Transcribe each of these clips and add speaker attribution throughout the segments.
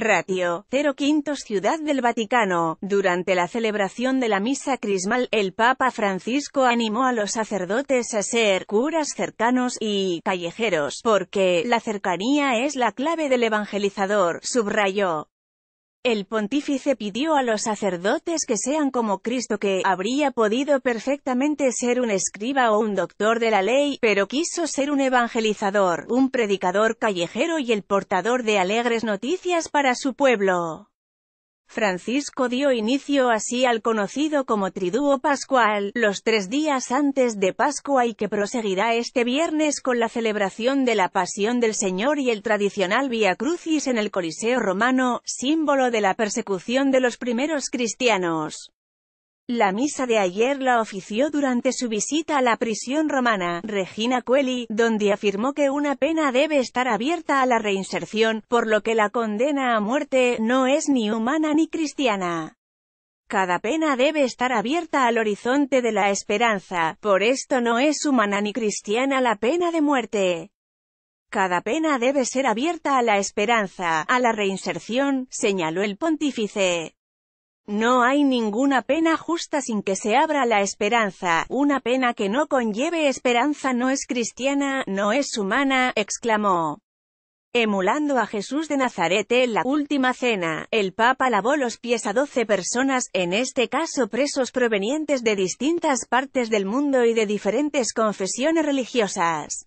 Speaker 1: Ratio, 0 quintos Ciudad del Vaticano. Durante la celebración de la misa crismal, el Papa Francisco animó a los sacerdotes a ser curas cercanos y callejeros, porque la cercanía es la clave del evangelizador, subrayó. El pontífice pidió a los sacerdotes que sean como Cristo que habría podido perfectamente ser un escriba o un doctor de la ley, pero quiso ser un evangelizador, un predicador callejero y el portador de alegres noticias para su pueblo. Francisco dio inicio así al conocido como Triduo Pascual, los tres días antes de Pascua y que proseguirá este viernes con la celebración de la Pasión del Señor y el tradicional Via Crucis en el Coliseo Romano, símbolo de la persecución de los primeros cristianos. La misa de ayer la ofició durante su visita a la prisión romana, Regina Coeli, donde afirmó que una pena debe estar abierta a la reinserción, por lo que la condena a muerte no es ni humana ni cristiana. Cada pena debe estar abierta al horizonte de la esperanza, por esto no es humana ni cristiana la pena de muerte. Cada pena debe ser abierta a la esperanza, a la reinserción, señaló el pontífice. No hay ninguna pena justa sin que se abra la esperanza, una pena que no conlleve esperanza no es cristiana, no es humana, exclamó. Emulando a Jesús de Nazaret en la última cena, el Papa lavó los pies a doce personas, en este caso presos provenientes de distintas partes del mundo y de diferentes confesiones religiosas.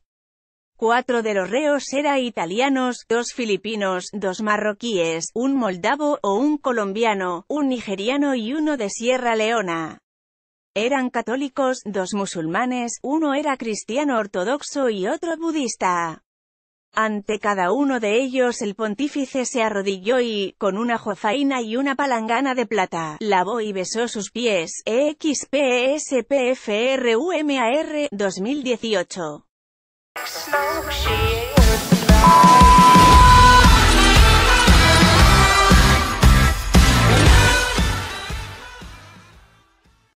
Speaker 1: Cuatro de los reos eran italianos, dos filipinos, dos marroquíes, un moldavo o un colombiano, un nigeriano y uno de Sierra Leona. Eran católicos, dos musulmanes, uno era cristiano ortodoxo y otro budista. Ante cada uno de ellos el pontífice se arrodilló y, con una jofaina y una palangana de plata, lavó y besó sus pies, EXPSPFRUMAR, 2018. Snow